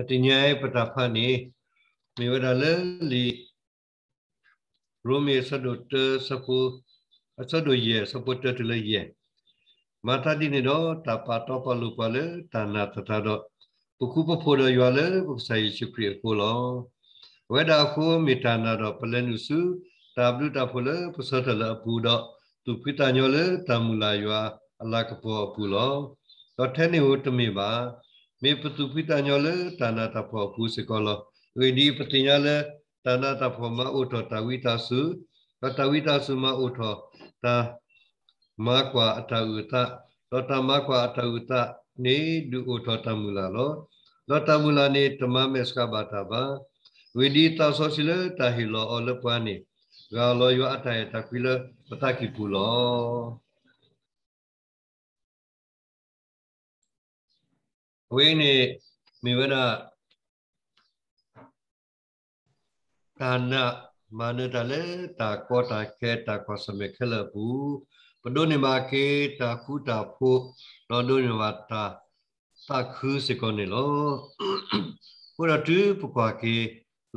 අතිඥාය පටාපනේ මෙවරල ලි රෝමේ සඩොට සපු අසඩොය සපොටටලය මතදිනේදෝ තපතෝ පලුපල තනතතදෝ පුකුපපොඩයවල පුසයි චිප්‍රිය කොලෝ වඩාකෝ මිතනදෝ පලනුසු tablu tapule pusatala pudo tu pitanyole tamula ywa alakpo pulo တော့ထဲနေဟုတ်တမိပါ me petu pita nyole tana tapo pu sekolo wedi petinya le tana tapo ma uto tawita su tawita su ma uto ta ma kwa atauta lota ma kwa atauta ne du uto tamula lo lota mula ne tama meska bata ba wedi ta sosile tahilo ole pani ga lo yo atai takwile pataki pulo వీని మివన కాన మనదలే తాకో తాకే తాకో సమేఖలబు పడోని మాకే తాకు తాపు నోడోని వాతా తాకు సికొనిలో కూడా తూ పుకాకే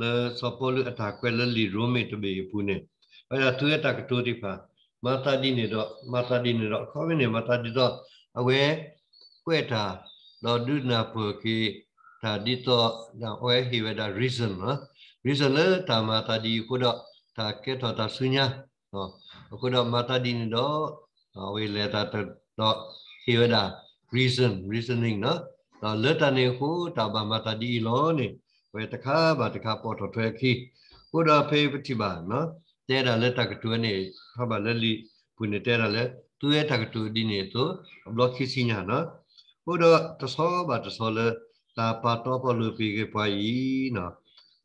ల సపోలు అటాక్వే ల లి రోమే తబే పునే అలా తూ అటాక్ తోటి పా မာတာဒီနေတော့မာတာဒီနေတော့ခေါ်နေမာတာဒီတော့အဝဲကွဲ့တာ lo du na pu ki ta di to na oe hi ve da reason no reason le ta ma ta di ku do ta ke to ta su nya no ku do ma ta di ni do we le ta ta do hi ve da reason reasoning no lo le ta ni ku ta ba ma ta di lo ni we ta kha ba ta kha po to thwe khi ku do phe pati ba no te da le ta ka tu ni ha ba le li pu ni te da le tu ye ta ka tu di ni to block khi si nya no ဘုဒ္ဓတဆောပါတဆောလေတာပါတော့ပလူပီကပွားဤနော်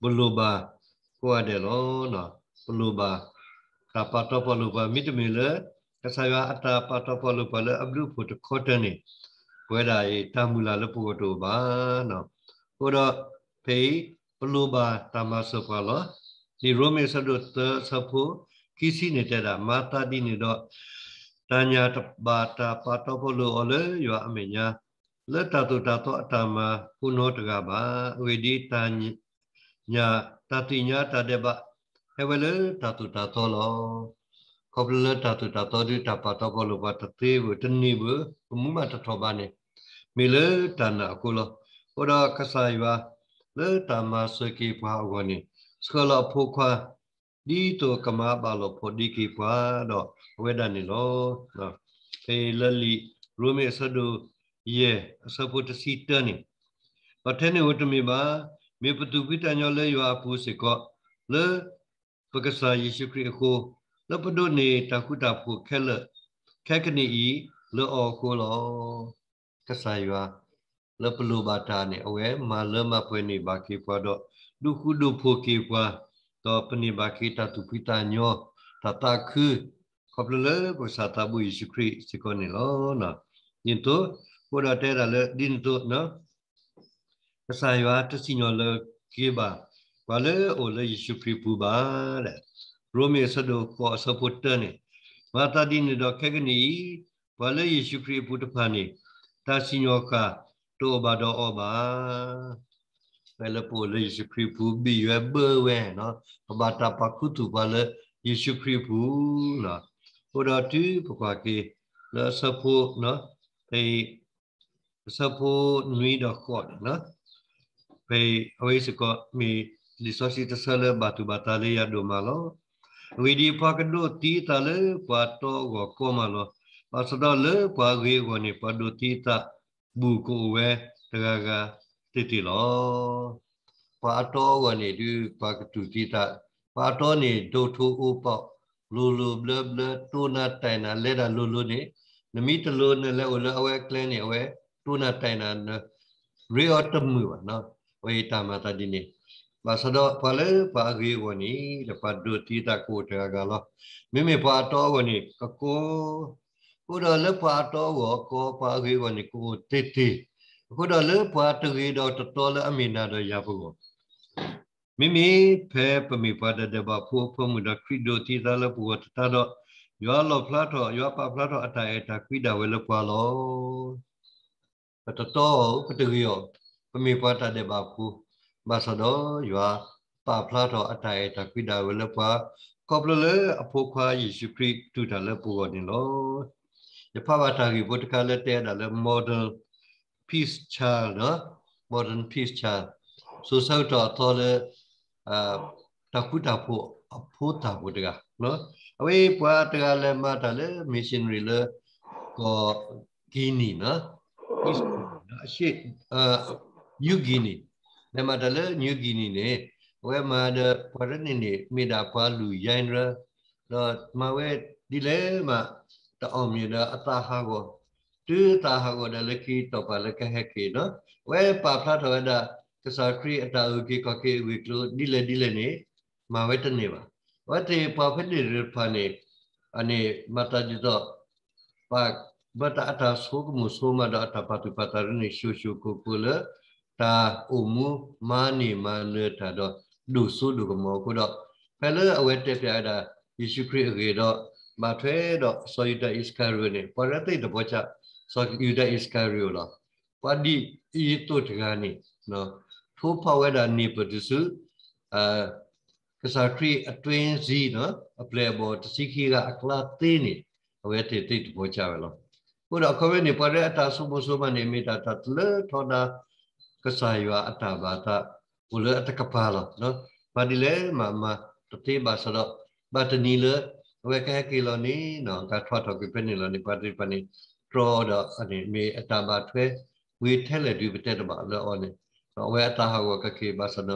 ဘလူပါကိုရတယ်လို့နော်ဘလူပါတာပါတော့ပလူပါမိတမီလေကဆာရအတာပါတော့ပလူပါလေအဘလူဖို့တခေါ်တနေဝဲတာဤတာမူလာလပုဂ္ဂတောပါနော်ဘုဒ္ဓဖေဘလူပါတာမဆောပါလောဒီရိုမေဆဒုတ်ဆဖို့ကိစီနေတဲ့တာမာတာတိနေတော့တညာတပါတာပါတော့ပလူအလေရောအမေညာလတ္တတုတ္တသောအတ္တမခုနောတကပါ ဝေဒီတညာတတိညာတတေပဟဝလတတုတ္တသောလောကောပလတတုတ္တသောဒီတပတဘောလဘတတိဝတနိဝမူမတထောပါနေမေလတနာကုလောဟောဒကဆာယဝလေတမစကိပဟာဝနိစကလဖုခွာဒီတောကမပါလောဖို့ဒီကိပွားတော့ဝေဒနိလောနော်ဟေလလီရူမေဆဒု ye sapota si tani patene utami ba me putu pitanyo le ywa pu se ko le pakasa yesu kri ko le podo ne takuta pu khele khakni i le o ko lo kasa ywa le plu ba ta ne awe ma le ma pwe ni ba ki pwa do du ku du phu ki pwa to pani ba ki ta tu pitanyo ta ta khu ขอบเลยภาษาตาบุยสิคริสิกอนิลอนะยินตัวဘုရားတဲရလေဒင်းတို့နော်အစာရွာတစီညောလေကေဘာဘာလေအိုလေယေရှုခရစ်ပူပါတဲ့ရိုမေဆဒိုကောဆပုတ်တနေမာတာဒီနေတော့ခက်ကနီဘာလေယေရှုခရစ်ပူတဖာနေတာစီညောကာတောဘာတော့အောပါဘယ်လိုပို့လေယေရှုခရစ်ဘူးဘီရွယ်ဘဝဲနော်ဘာတာပခုတူပါလေယေရှုခရစ်ဘူးလားဟိုတော့ဒီပကွာကေလောဆဖို့နော်ဒီ support need of code no pe always got me resources to sell batu batale ya do malo we di pa ka do ti ta le pa to go ko malo pa so do le pa ge go ni pa do ti ta bu ko we ta ga ga ti ti lo pa to go ni du pa ka tu ti ta pa to ni do thu u pa lu lu bla bla to na tai na le da lu lu ni နမိတလို့နဲ့လဲအဝဲကလင်းနေအဝဲတူနာတိုင်နာရီအော်တမ်ဝနော်ဝေတာမတာဒီနေဘာစတော့ဖလဲပါဂီဝနီလပဒုတီတာကိုတကလာမိမိပါတော်ဝနီကကိုကိုတော့လပတော်ဝကိုပါဂီဝနီကိုတေတီကိုတော့လပတဂီတော့တတော်လအမီနာတော့ရဖို့မိမိဖဲပမိပါတဲ့ဘာဖို့ဖို့မှုတော့ခရစ်တိုတီတာလပူတတာတော့ယောလောဖလာတော့ယောပါဖလာတော့အတိုင်အတာခွိတာဝဲလပွာလော patoto patugyo pemipata de baku basado ywa pa phla tho atai ta kwida welapa koblele aphokwa yesu christ tu da le pugo ni lo yapa bata gi botka le te da le model peace child no modern peace child so so to to le အာတကုတဖို့အဖို့တာဖို့တကနော်အဝေးပွားတကလည်းမတာလည်း missionary လကောဂီနီနော်အရှိအာညူဂီနီနမတလေညူဂီနီနေဝဲမာဒပရနိနေမိတာပါလူယိုင်ရတော့မဝဲဒီလေမှာတအောင်မြေတာအတာဟာကိုတူတာဟာကိုလည်းကီတော့ပါလည်းကဟက်ကီနော်ဝဲပါဖလာတော်တာကစားခရီအတာဦးကီကကေဝီကလိုဒီလေဒီလေနေမဝဲတနေပါဝတ်တေပါဖက်နေရဖာနေအနေမတတတော့ပါ bata ata sogmu soma da ata patu patarne shoshu kokula ta umu mani mane ta do du su du mo ko do pele awe te pya da yesu christ ge do ma thwe do so yuda iskario ne parate de bocha so yuda iskario la padi i to tga ni no tho pawe da ni padisu a kasatri atwin zi no a playable tsiki ga akla te ni awe te te bocha lo Kura kowe ni pare ata sumu suma ni mita ta tle tona kesayua ata bata ule ata kepala no padile mama teti basara bata nile kowe kahe kilo ni no ka thwa tho ki peni lo ni pati pani tro do ani me ata ba thwe we thele du bete da ba lo oni kowe ata ha ko ka ke basana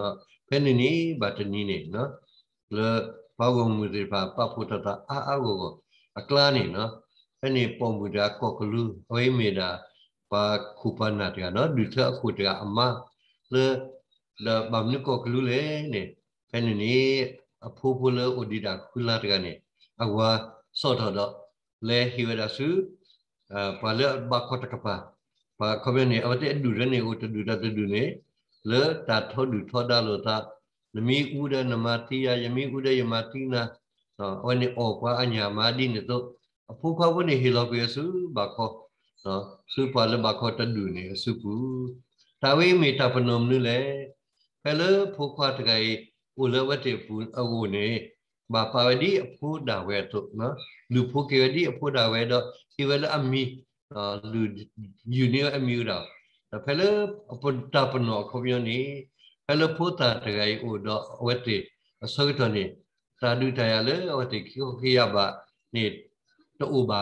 peni ni bata ni ni no le ဘာဝမှုတွေပါပဖို့တတာအာအာကိုအကလာနေနော်နေပုံမူတာကောကလူဟွေးမီတာပါခုပနာတကနော်ဒီထအခုတကအမလေလဘမ်နုကောကလူလေနေဖဲနေနေအဖိုးဖိုးလေအိုဒီတာခုလာတကနေအဝါစော့တော်တော့လေဟီဝဒါစုအပါလေဘခေါတကပါပါခမနေအဝတဲဒူရနေအိုတဒူတာတဒူနေလေတာထောဒူထောဒါလို့တာနမီဥဒနမတိယယမီဥဒယမတိနာအော်နေအောပါအညာမာဒီနေတော့အဖိုးခေါ်ဖို့နေဟီလောပေစုဘာခေါ်နော်စုပါလဘာခေါ်တန်ဒူနေစုပူတာဝေးမီတာပနုံနုလေဖဲလဖိုးခေါ်တကယ်ဦးလဝတ်တေပူအဝုန်နေဘာပါဝဒီအဖိုးဒါဝဲတော့နော်လူဖိုးကေဝဒီအဖိုးဒါဝဲတော့ဒီဝဲလအမီလူယူနီအမီရာဖဲလအပွန်တာပနောခေါ်ပြောနေဖဲလဖိုးတာတကယ်ဦးတော့ဝတ်တေအစောကတော်နေတာဒုတရလေဝတ်တေခိခိယဘာနေတူပါ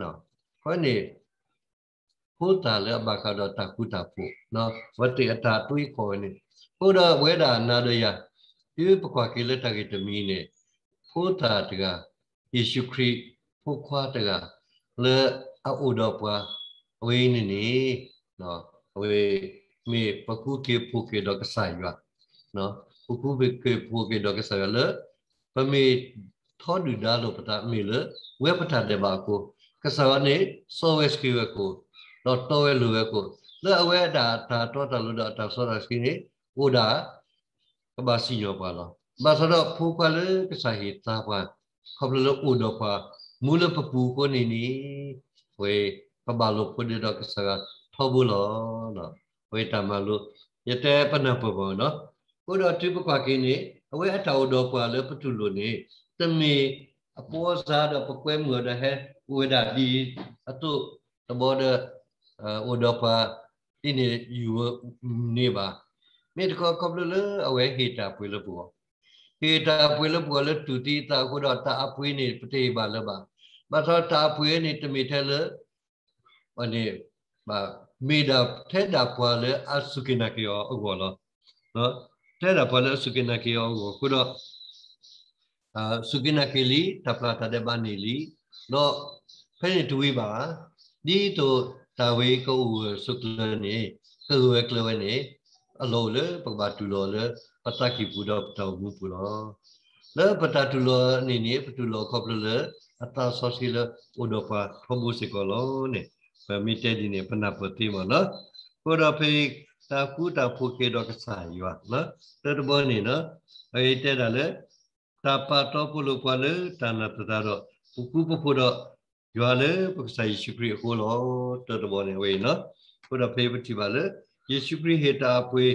နော်ဟောနေဟောတာလည်းဘာခါတော့တကုတာဖို့နော်ဝတ္တိအတာတွေးခေါ်နေဟောတော့ဝေဒနာတို့ရဒီပကွာကိလေသာကိတမီနေဟောတာတကယေရှုခရစ်ဖို့ခွာတကလေအဥဒပွားအဝေးနေနေနော်အဝေးမေပကုကေဖို့ကေတော့ကဆိုင်ရနော်ပကုဘေကေဖို့ကေတော့ကဆိုင်ရလေပမေ thod didalo pata mile we pata de ba ko kasawane sowe skiwe ko lo towe luwe ko le awe da da to da lu da da so da ski ni oda ba si yo ba lo ba so da phu kwa le kasahi ta kwa khop lo odo kwa mule papu ko ni ni we pa ba lo phu de da kasaga thobu lo lo we ta ma lo yete pa na pa ba lo odo tu pa kwa ki ni အဝဲအတောတော်ကွာလဲပတုလူနေတမေအပေါ်စားတော့ပကွဲမှုတော့ဟဲဝေဒာဒီအတုတဘောဒအိုဒပါဒီနေယူနေပါမေတကောကပလလအဝဲဟေတာပွေလပူဟေတာပွေလပူလတူတီတာကိုတော့တာအပွေးနေပတိပါလပါမသောတာပွေးနေတမေထဲလဝနေမမေတာထဲတာပွာလအစုကိနာကေယောအောကောနော်ထဲတာပွာလအစုကိနာကေယောကိုတော့ sukina keli tapla tadeba neli lo pene tuwi ba di to tawe ko u sukle ne ko u ekle ne alo le pagba tu lo le pataki budo to mu pu lo le pata tu lo ni ni patu lo ko ple le ata so si le odo pa thobu se ko lo ne pa mi te di ne pana pati ma no ko da pe ta ku ta phu ke do ka sa yi wa no te do ne no ai te da le တာပါတော့ပလူပလေတာနာတတာတော့ပုကုပဖို့တော့ရွာလေပုဆိုင်ရှိခရဟိုလောတတဘောနေဝေးနော်ဘုရားဖေးပတိပါလေယေရှုခရစ်ဟေတာပွေ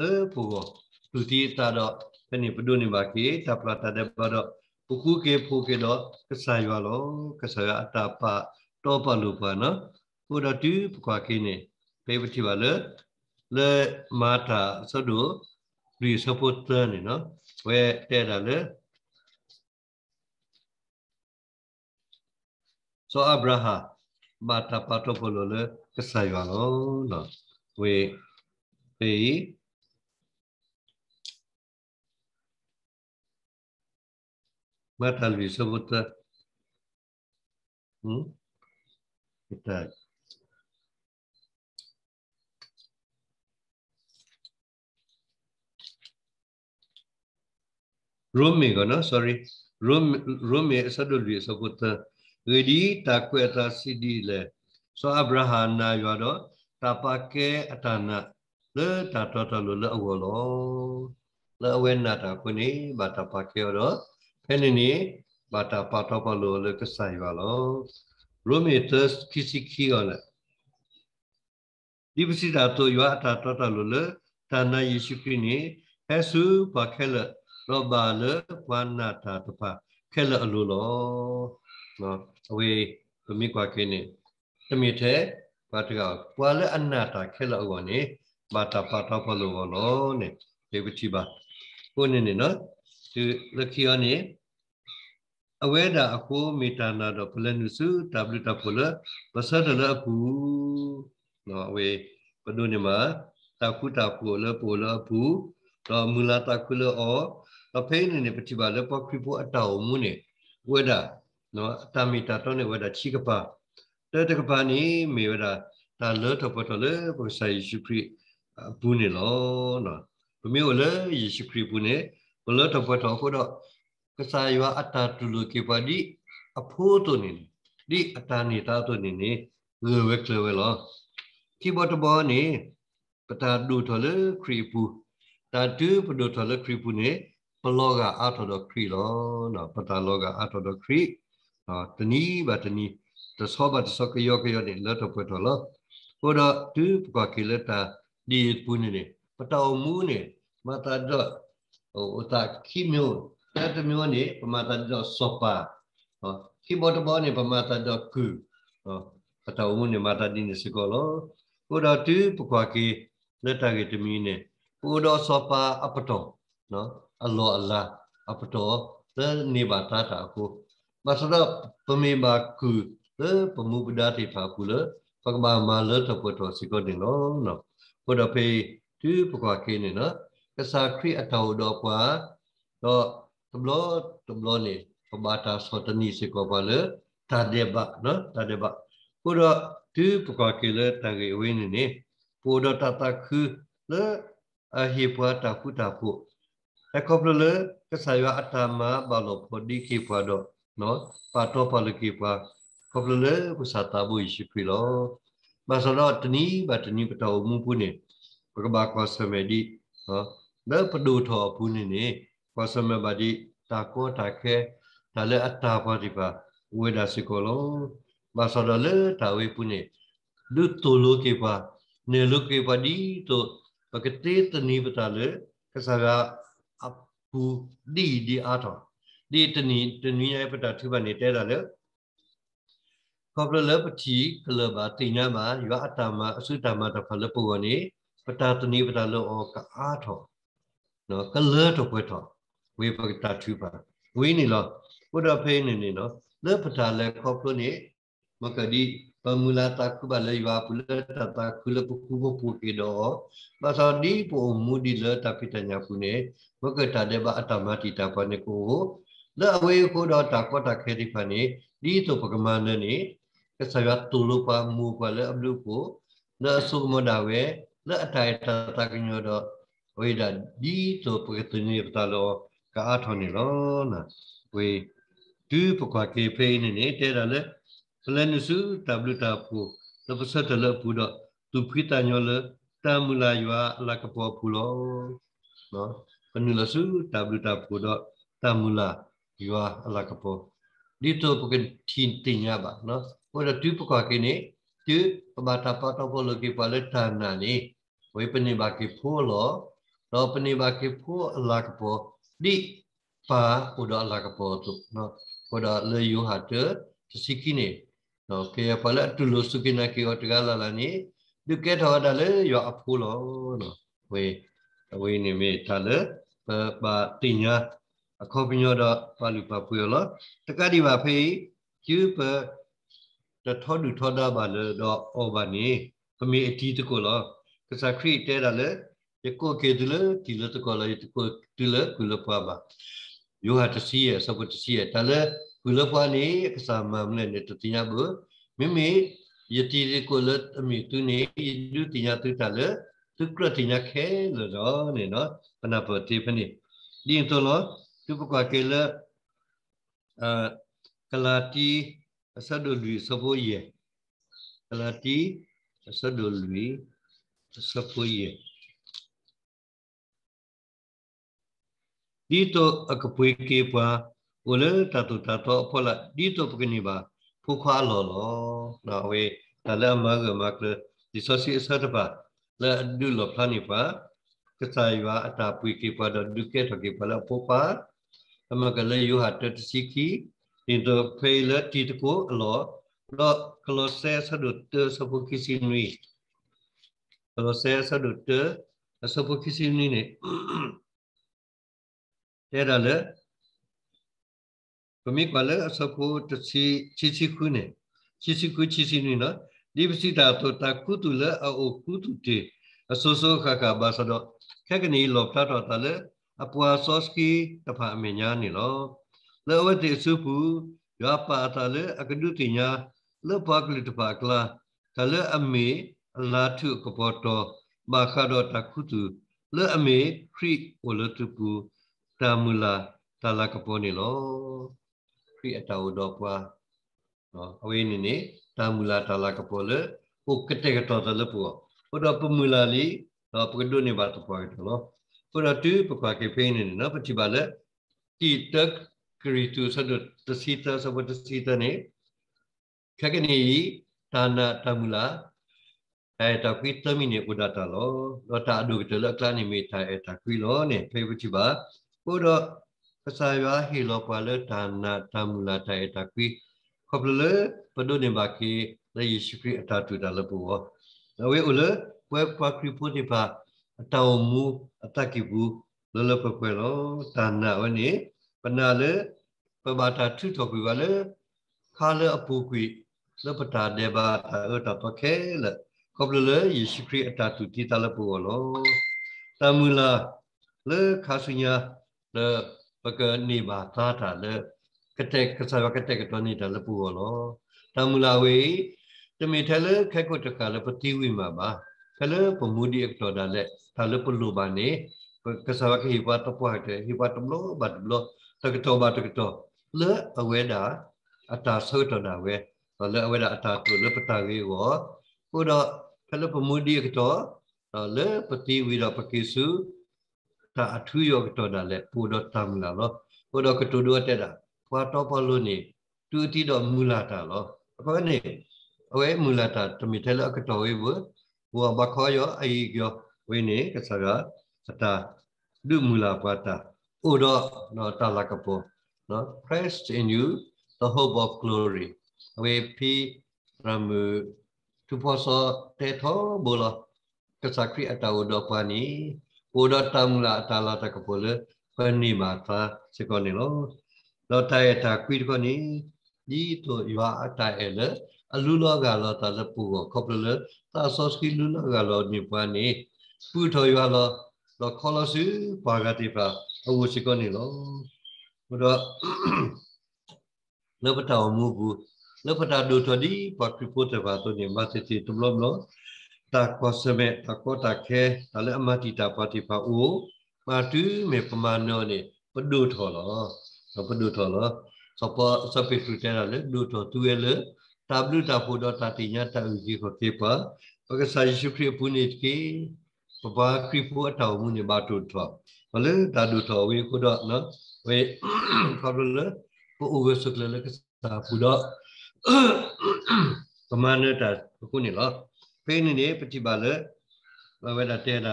လေပုဂောသူတီတာတော့ဖနေပဒုန်နေပါကေတာပလာတာတဲ့ပါတော့ပုကုကေဖို့ကေတော့ကဆာရွာလောကဆာရအတာပါတော့ပလူပါနော်ဘုရားတူပကွာခင်းနေဖေးပတိပါလေလေမာတာဆိုတော့ re support turn you know where there are so abraha mata patopolo le kesayalo no we pe matal vi sabota hmm kita Rumi no sorry Rumi Rumi sadu lui sakuta gedi takwe ta sidi le so Abraham na yado tapake atana le tatata lo le awolo le awena ta kuni bata pake yado penini bata patapa lo le kesai yalo Rumi tes kisi ki yale Dibisi dato yata tata lo le tana Yesu kini Yesu pakele လောဘလေဝါနာတာတဖခဲလအလိုလောနော်အဝေးဘမိကွာခင်းနေတမိထဲဘာတကကွာလဲအနာတာခဲလအောကနေဘာတာပါတာဖလိုဘောလောနေဒီပတိပါကိုနေနေနော်ဒီလက်ခီယောနေအဝဲတာအခိုးမေတာနာတော့ဘလနုစု W တဖိုလပစတလကူနော်အဝေးဘဒုန်နေမှာတာခုတာပိုလပိုလဘူးတော့မူလာတာခုလောအဖေနေနေပတိပါလက်ပေါ်ခရပူအတောက်မှုနေဝဲတာနော်အတမီတာတော့နေဝဲတာချိကပါတဲတကပါနေမေဝဲတာတာလောထပတော်လေပဆိုင်ရှိခရဘူးနေလောနော်ဘမျိုးလေယေရှုခရစ်ဘူးနေဘလောထပတော်ကိုတော့ကစားရွာအတာတူလိုကေပါဒီအဖိုးတို့နေဒီအတာနေတာတို့နေနေလေဝဲကလေဝဲလောကီဘတ်ဘောနေပတာဒူထော်လေခရစ်ဘူးတာတူပဒူထော်လေခရစ်ဘူးနေလောကအာထောတော်ခရီလောနော်ပတလောကအာထောတော်ခရီနော်တနီးပါတနီးတသောပါတသောကယောကယောနေလတ်တော့ပွတ်တော်လောဟောတော့ဒီပကကိလတာဒီပုန်နေပတောမူနေမတာတော့ဟိုတာခိမျိုးတတ်မျိုးနေပမတာတော့စောပါဟောခိဘောတဘောနေပမတာတော့ကူဟောပတောမူနေမတာဒီနေစကောလောဟောတော့ဒီပကကိလက်တာကေတမီနေဟောတော့စောပါအပတော်နော်အလောအလာအပတော်လဲနေပါတာတာကိုမဆရပမေဘာကူလဲပမှုပဒတိဖာကူလဲပကမာမလဲတပတ်တော်စီကောနေနော်နော်ဘုဒ္ဓဖေသူပကွာခင်းနေနော်ကစားခရိအတော်တော်ကွာတော့တဘလို့တဘလို့နေပမာတာစောတနီစီကောပါလဲတာဒေဘနော်တာဒေဘဘုဒ္ဓသူပကွာခင်းလဲတန်ကြီးဝင်းနေနေဘုဒ္ဓတတခုလဲအဟိပဝတာခုတာဖို့အကောပလလေကဆာယအတ္တမဘလောဖဒီကိပဒနော်ပါတောပလကိပကောပလလေကဆာတဘူရှိပြီလောမဆလောတနီဘတနီပတော်မူပုနေဘဂဘာကောဆမေဒီနော်ဒါပဒုထောပုနေနေကောဆမေဘာဒီတာကောတာခဲဒါလည်းအတ္တပါဒီပါဝေဒစိကောလောမဆလောလေတာဝေပုနေဒုတုလောကိပနေလောကိပဒီတောပကတိတနီပတလေကဆာကကိုဒီဒီအားတော်ဒီတနီတနီရဲ့ပတ္တထုပနေတဲတာလေကောပလလပတိကလဘာတိညာမယောအတ္တမအစုတ္တမတဖလပဝနေပတ္တတနီပတ္တလောကအားတော်နော်ကလတော့ပွဲတော်ဝေပတ္တထုပဝေးနေလောဘုဒ္ဓဖေးနေနေနော်လေပတ္တလေကောပလနေမကဒီပမူလာတခုပါလေယွာပုလတတခုလပခုဘပုကေဒောဘာသာဒီပုံမူဒီလတပိတညာပုနေဝကတတေဘအတမတိတပနေကိုလအဝေခိုးတော့တကောတခဲဒီဖနေဒီတုပကမနနေကဆယတုလပမူပလအဘလူကိုလဆုမဒဝေလအတိုင်တတကညောတော့ဝေဒဒီတုပကတနေပတလောကာထောနေလောနာဝေဒီပကကေဖေးနေနေတဲတာလဲ Selenusu W Tapu Lepesa Dele Budak Tubi Tanyole Tamulaywa Lakapo Pulo No Penulasu W Tapu Dok Tamula Ywa Lakapo Dito bukan tintinya ba no Pada tu pokok kini Tu pemata patah polo kipale dana ni Wai penibaki pulo No penibaki pulo Lakapo Di Pa Udah Lakapo tu No Pada leyu hadir တစီကိနေ no ke pala tu lo su ki na ki o tiga la la ni du ke tho da le yo a phu lo no we we ni me tha le pa pa ti nya a kho pi nyo da pa lu pa pu yo lo ta ka di ba phe ju pa ta tho du tho da ba le do o ba ni pa mi a ti tu ko lo ka sa kri te da le ye ko ke du le ti le tu ko la ye tu ko tu le ku le pa ba yo ha ta si ye sa ko ta si ye ta le kulapani kesama mene tutinya bu mimi yatiri kulat ami tu ne yidu tinya tu tala tukra tinya ke lo lo ne no panapati pani ding to lo tu pakwa ke le kalati asadolwi sabo ye kalati asadolwi sabo ye dito akapui ke pa ဝလတတုတတောဖောလာဒီတပကနိဘာဖူခွာလောလောနာဝေတလမဂမကဒီဆိုစီအစတပါလာဒူလောဖလာနိပါကစာယဝအတာပွေကေပါဒဒုကေထကေပါလာဖူပါသမကလေယုဟာတတစီခီဒီတဖေလတီတကိုအလောလောကလောဆဲဆဒုတစပုကိစီနွီကလောဆဲဆဒုတစပုကိစီနွီနေတဲ့ရလေ pemikbala sapo tsi chichi kune chichi ku chichi ni no dipsita to takutula a o kutute asoso khaka basado khakani lo plato tale apwa soski tapa amenya ni lo lawati supu yapa tale akadutinya lepakli tapa kla tale amme latu kopoto bakado takutu le amme kri olotupu tamula talakapo ni lo pi atau dua pa awi ni ni tamula tala kepole, ku kete kato tala pua pada pemula ni la pedu ni batu pua itu lo pada tu pua ke pi ni ni na pati bale titak kritu sadu tasita sabu ni kaka ni tana tamula eh, ai ta kui tami ni uda tala lo lo tak adu kita lo lah, klan ni mi eh, kui lo ni pe pati ba ကစားရဟီလောပါလတာနာတမူလာတဲတကွီခပလပဒုန်ဘာကီလေယေရှုခရစ်အတာတူတာလပူဝအဝေဥလပွဲပကရီပိုတိပါအတောမူအတကိဘူးလလပကွေလောတာနာဝနိပနာလေပဘာတာထုတော်ကွေပါလေခါလအပူကွေလပတာဒေဘာအတပခဲလခပလလေယေရှုခရစ်အတာတူတီတာလပူဝလောတမူလာလေခါစညာလေပကနေပါသာတာလေကတဲ့ကစားကတဲ့ကတော်နေတာလပူော်လောတမူလာဝေတမေထလေခက်ကိုတကလပတိဝိမာပါခလေပမူဒီအတော်ဒါလေသာလပလူပါနေကစားကဟိပါတပွားတဲ့ဟိပါတမလို့ဘတ်မလို့တကတော်ဘတ်တကတော်လေအဝေဒာအတာဆောတော်နာဝေလေအဝေဒာအတာတူလေပတာဝေဝဟိုတော့ခလေပမူဒီအတော်လေပတိဝိရပကိစုတာအထူးယောကတော်တာလဲပူတော့တမလာလောပူတော့ကတူတော့တက်တာဖွာတော့ပလို့နေတူတီတော့မူလာတာလောအခုနေအဝဲမူလာတာတမိထဲလကတော်ဝေဘူးဘောဘခေါ်ယောအေယောဝိနေကစားကတာဒုမူလာပတာဥတော့နော်တာလာကပေါ်နော် Christ in you the hope of glory အဝေဖီရမူသူပေါ်စောတေထောဘောလကစားခရီအတောဒပနီကိုတော့တမလာတာလာတကပိုလေဖနိမာသာစကောနေလို့လောတရတာကွီတကောနေဒီတို့ရွာအတိုင်အဲ့လေအလူလောကလောတလပူကိုခေါပလေသာဆော့စကီလူလောကလောနိပန်နေပူထော်ရွာလောလောခေါလစီပါဂတိပါအဝစကောနေလို့ဘုရားလောပတောမူဘူးလောပတာဒုထဒီပါကိပုတ္တဘာတုန်မသတိတုဘလောဘလောတာကောစမေတကောတခဲတလည်းအမတိတာပတိပါဥမာတူးမေပမာနောနေပဒုထောလောပဒုထောလောစပစပိထုတဲရလေဒုထောသူရလေတဘလူတာဖို့တော့တတိညာတူကြီးကိုတေပါပက္ကစာယေရှုခရစ်ပုန်ိကေပပခရစ်ဖို့အတော်မူနေပါတူထောဘလေတာဒုထောဝေခုတော့နော်ဝေဖဘလူပူဝေစုကလေကစာပူတော့ပမာနတာခုနေလား peni ne peti bala lawela tena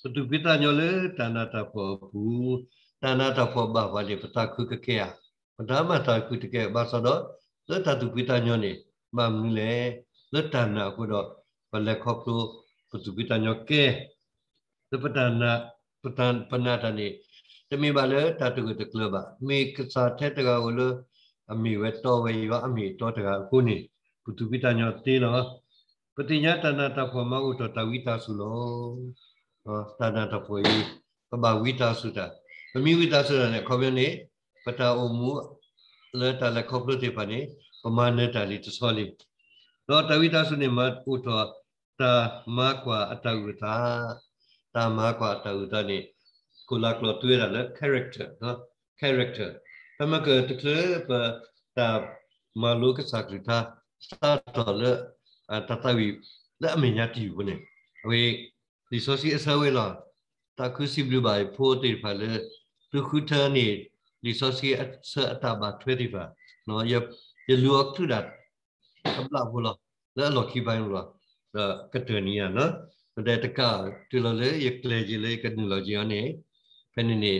sutu pita nyole tana ta po pu tana ta po ba wale pata ku ke ke ya pata ma ta ku te ke ba so do le ta tu pita nyone ma mu le le tana ku do pale khop tu sutu pita nyoke le pata na pata pana ta ne te mi bala ta tu te kle ba mi ke sa the te ga wo le အမိဝဲတော်ဝဲရောအမိတော်တကကိုနေဘုသူပိတညောတေးတော့ပတိညာတဏတဖောမဥတ္တတဝိတာစုလောဟောတဏတဖောယိပပဝိတာစုတာပမိဝိတာစုတာ ਨੇ ခေါ်ပြနေပတာအုံမူလဲတလည်းခေါ်ပြတဲ့ပါနေပမာဏတလေးတစောလေးတော့တဝိတာစုနေမဥတ္တတာမကွာအတဝိတာတာမကွာအတဝိတာ ਨੇ ကိုလာကလောတွေ့ရလဲ character နော် character တမကတကယ်ပတာမလုကစကရတာစတာတော်လဲ tatawi la amenya ti bune we di sosi asawe la ta kusi blu bai po te phale tu khu tha ni di sosi sa ta ba thwe ti ba no ye ye lu ok tu dat abla bola la lo ki bai la da katania no da ta ka tu la le ye kle ji le ka ni lo ji ane pe ni ni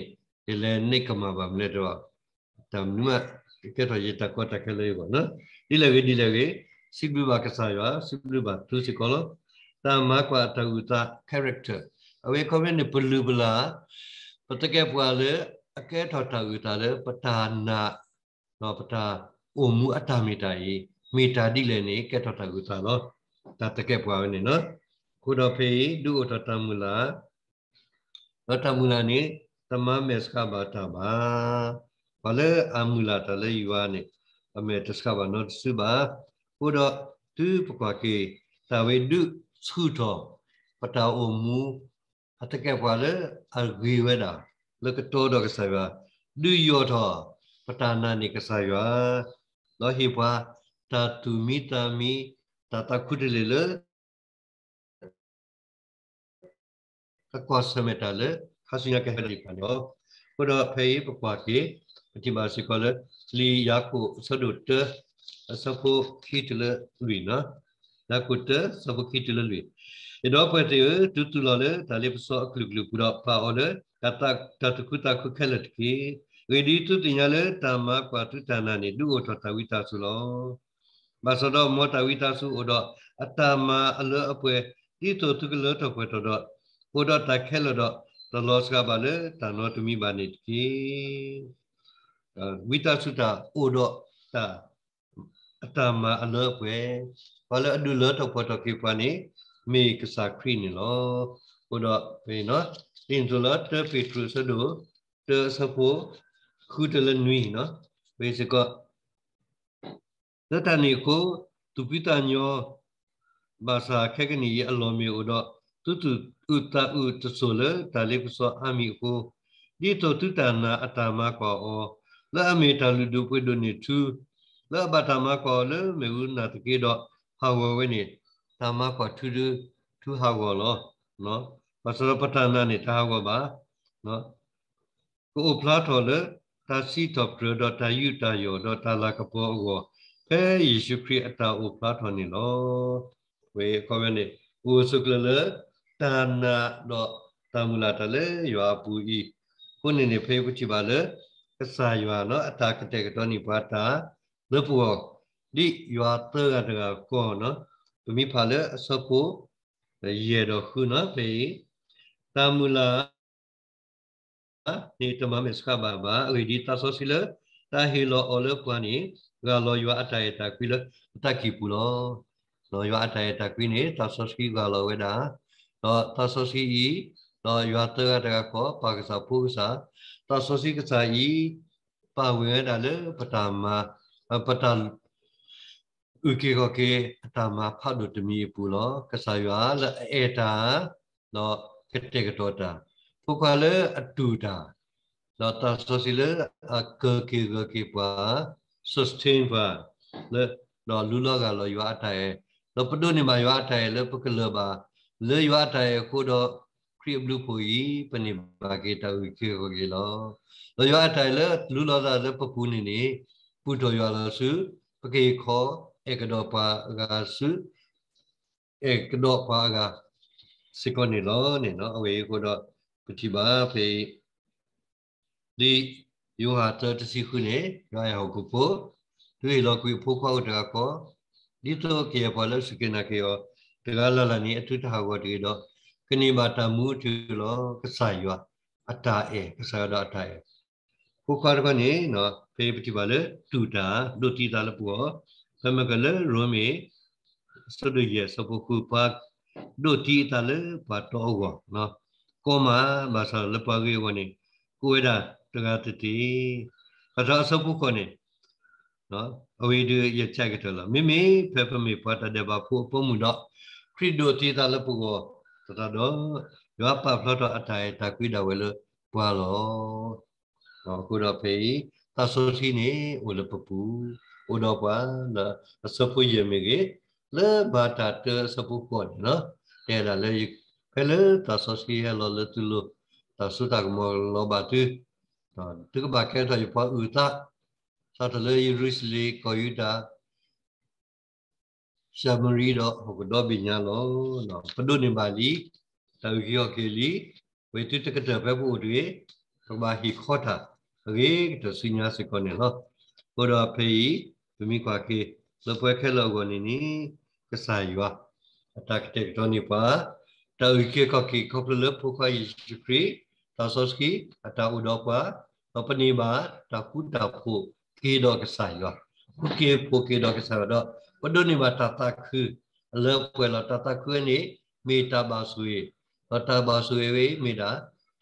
ye le ne ka ma ba mle do tam ni ma ke to ye ta ko ta ke le ba no di le ge di le ge Sibruba Kasaya, Sibruba, Tusikolo, Ta Makwa Tauta character. Awe Koven Pulubula, Patakepwale, Aketa Tauta, Patana, Nopata, Umu Atamitai, Mita Dilene, Keta Tauta, no, Tatakepwane, no, Kudapei, Duo Tatamula, Tatamula ne, Tamameska Bataba, Pale Amula Tale Yuane, Ame Taskaba, not Suba. ဥဒသူပကကေသဝေဒုသုထောပတာအမူအတကက်ပါလေအဂီဝေနာလကတောဒကဆာယဒုယောထောပတာနာနိကဆာယလောဟိဘတတုမိတမိတတခုတလေလကကောစမေတလေခါစညာကဟလိပနောဘုဒ္ဓဖေပကွာကေပတိမာစီကောလေလီယာကုသဒုတ် sapo kitla lui na la kuta sapo kitla lui et donc pour te tout tout là d'aller so clu clu pour parole kata kata kuta ku kelet ki ready to tinyale tama kwa tu tana ni du oto tawita su lo ba so do mo tawita su odo atama alo apwe ti to tu lo to pwe to do odo ta khelo do to los ka ba le ta no tu mi ba ni ki wita su ta odo ta အတမအလောကွယ်ဘာလို့အဒူလောတော့ပေါ်တော့ကိပနိမေကစာခရီနီလောဘုတော့ဘေနော်လင်းဇလောတပီထရုဆဒိုတဆဖိုခုတလနွီနော်ဘေစကောသတနိကိုသူပိတညောဘာသာခက်ကနီအလောမီဥတော့သူသူဥတဥတဆိုလေတာလီပစောအမီကိုဒီတော့သူတနာအတမကောအောလာအမီတလူဒုပွေဒိုနီသူလောဘဓမ္မကောလေမေဝနာတကေတော့ဟာဝဝနေဓမ္မကောထူထူထူဟာကောလောနော်ပစရပဋ္ဌာနာနေတာဟာကောပါနော်ကိုဖလားတော်လေတာစီတော်ပရဒတာယူတာယောဒတာလာကပေါ်ကောဖဲယေရှုခရစ်အတာအိုဖလားတော်နေလောဝေကောဝနေအိုစုကလလေတာနာတော့တာမူလာတလေရွာပူဤခုနေနေဖေးပချပါလေကဆာရွာနော်အတာကတဲ့ကတော်နိပါတာ ne puo di yua te ga de ga ko no tu mi pha le sa ko ye do khu no pe ta mu la ni to ma me ska ba ba ri di ta so si le ta he lo o le kwa ni ga lo yua a ta ye ta kwi le ta ki pu lo lo yua a ta ye ta kwi ni ta so si ga lo we da lo ta so si i lo yua te ga de ga ko pa ga sa pu sa ta so si ga sa i ပါဝင်ရတာလေပထမပတန်ဥကေကကေအတာမဖတ်တို့တမီပူလောကဆာရွာလအေတာနော်ကတေကတောတာပုကလေအတူတာလောတာဆိုစီလေအကေကေကေပွာ sustain ပါလေလောလူလောကလောရွာအတိုင်လောပဒုနေမှာရွာအတိုင်လေပကလဘာလေရွာအတိုင်ခုတော့ခရီးဘလူပူကြီးပနိဘာကေတာဥကေကိုကေလောလောရွာအတိုင်လေလူလောသာလေပပူနေနေပုဒ္ဓယောလစုပကေခောเอกดอปากาสุเอกดอปากาสิกอนี่ลอนี่เนาะเอาไว้ก็ดอปฏิบาเพဒီယောဟာတတစီခုနေရာယဟုတ်ကိုပိုတွေ့လောက်ကိုဖိုးခေါက်တာကောဒီတော့ကေပါလစကနာကေယောတကလလနီအထုထာကောဒီတော့ခဏိမာတမူထူလောကဆာယောအတာအေကဆာဒအတာအေဖိုးခေါက်ကောနေနော်ဖေပတိပါလေတူတာလူတီတာလပူဖမကလေရောမီစတုရေစပုခုပါလူတီတာလေပါတော့ကောနော်ကောမဘာသာလပကေကောနေကိုရတကတတိဘာသာစပုခုနေနော်အဝေဒီရချက်ကတလာမိမိဖေဖမီပါတတဲ့ဘာဖို့ပုံမှုတော့ခရစ်တိုတီတာလပူကောတတတော့ယောပဖလတ်တော့အထိုင်တကွိတော်ဝဲလို့ပွားလို့ဟောကုတော်ဖေးတာဆိုသီနေဝလပပူဥဒောပါလာစပူယမေကေလေဘာတာတစပူကောနော်တဲ့လာလေဖဲလေတာဆိုသီဟဲလောလတူလောတာဆိုတာကမောလောဘာတူတူကဘာခဲတာယပဥတာသာတလေယရုစလီကောယူတာရှာမရီတော့ဟိုကတော့ပညာလောနော်ပဒုနေပါလီတောက်ရောကေလီဝေတုတကတဘဘူတွေဘာဟီခေါ်တာရေတစညာစကောနေလောဘောရဖေယဘမိကွာကေလပွဲခဲလောကိုနေနီကဆာယောအတက်တက်တော်နေပါတောက်ကေကကေကပလလပုခာယေရှုခရစ်တာဆောစကီအတာဥဒောပါအပနိမာတကုတခုကေဒောကဆာယောကုကေပုကေဒောကဆာဒောပဒုန်နိမာတတခုလောပွဲလောတတခုနေမေတ္တာပါဆွေတတပါဆွေဝေမေတ္တာ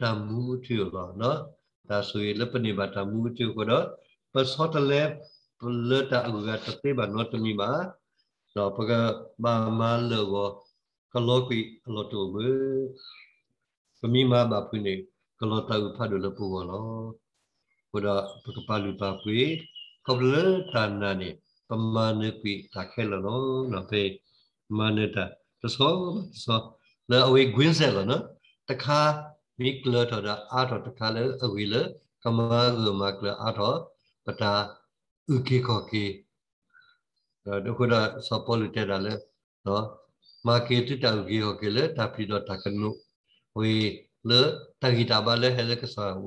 တမူထျောနော်ဒါဆိုရင်လက်ပနိဘာတာမူတုကတော့ပစောတလဲပလတအဂတတေဘနောတမီမာတော့ပကဘာမလောကလောကွီအလောတုဘပမိမာဘာဖွနေကလောတဥဖတ်လို့ပူကောလောဘုရားပကပလူပါပွေကဘလတာနာနေပမာနကွီတခဲလောနော်ဖေမနတာသစောသစောလဲအဝေးကွင်းဆက်လောနော်တခါမိကလတော်တာအာတော်တခါလဲအဝီလကမဂမကလအာတော်ပတာဥကေခောကေဒုက္ခတာစပေါ်လူတဲ့တာလဲနော်မာကေတတာဥကေခောကေလဲတပိတော်တကနုဝေလေတဂိတာဘာလဲဟဲလဲကဆာဝ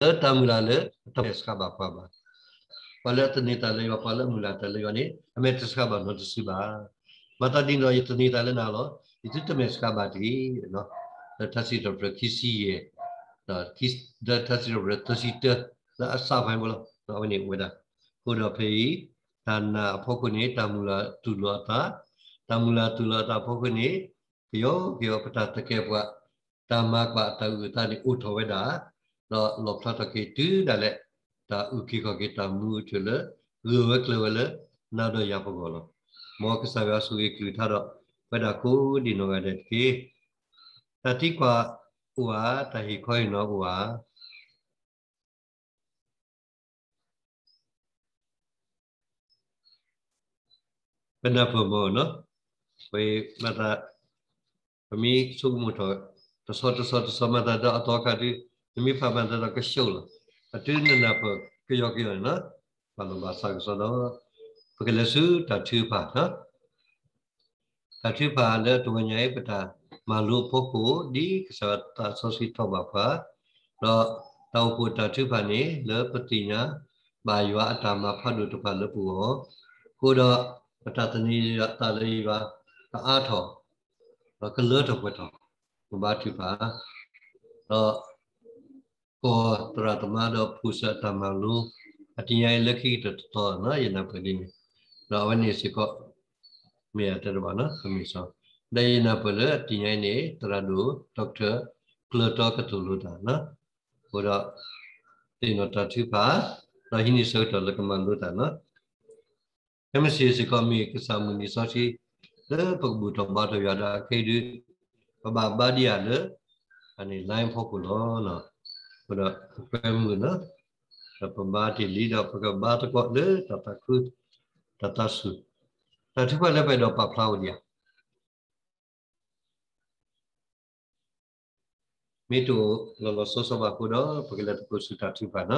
တတမလာလဲတပစကဘာပါဘာ pala tani tala yo pala mula tala yo ni ame teska ba no teski ba mata din ro tani tala na lo itu teme ska ba ti no da tasi to pra kisi ye da kis da tasi to pra tasi te la asa ba mo lo no ni we da ko do pe yi tan na pho ko ni ta mula tu lo ta ta mula tu lo ta pho ko ni yo yo pata ta ke bwa ta ma kwa ta u ta ni u tho we da lo lo pha ta ke tu da le တာဥကိကကေတာမူထွေလရဝကလဝလနာဒယာပဂောလမောကဆာဝဆူေကလူထတော့ဝဒကိုဒီနောကတဲ့ကေတတိကွာဥဝတဟိခောယနောဥဝဘဏဖဘောနော်ဝေမတာအမိစုမှုတော့တဆောတဆောတဆောမတာတော့အတော်ကတိမိဖာမန်တော့ကရှုပ်လား atinna pa kiyo kiyo na palamba sa so da pakalasu ta thu pa na ta thu pa le tu nyai pa ta ma lu pho ko di sa ta so si tho ba pa lo tau pu ta thu pa ni le patinya ba ywa atama pha du tu pa le pu ho ko da ပတတနီရတလေးပါတအားထောကလတ်တော့ဘတ်တိပါတော့ကောတရတမတော့ဖူစတမလူအတိယလက်ခိတတော်နော်ယနာပလင်းတော့ဝနေစီကောမေတရဘာနော်ခမီဆောဒေယနာပလအတိယနေတရလူဒေါက်တာကလတော်ကတူလူတာနော်ဟိုတော့တေနတတိပါတော့ဟိနိဆောတော်လကမန်လူတာနော်ခမစီစီကောမီကဆာမနီဆောစီလေပကဘူတော်ဘာတော်ရတာခေဒီပဘာဘာဒီရလေအနေ line ဖို့ကလောနော် kuna pemuna na pembati lida pagabata kok de tata kut tata su ta thupa le pai do pa phlau dia mitu lo lo so so ba ku do pagila tu su ta thupa na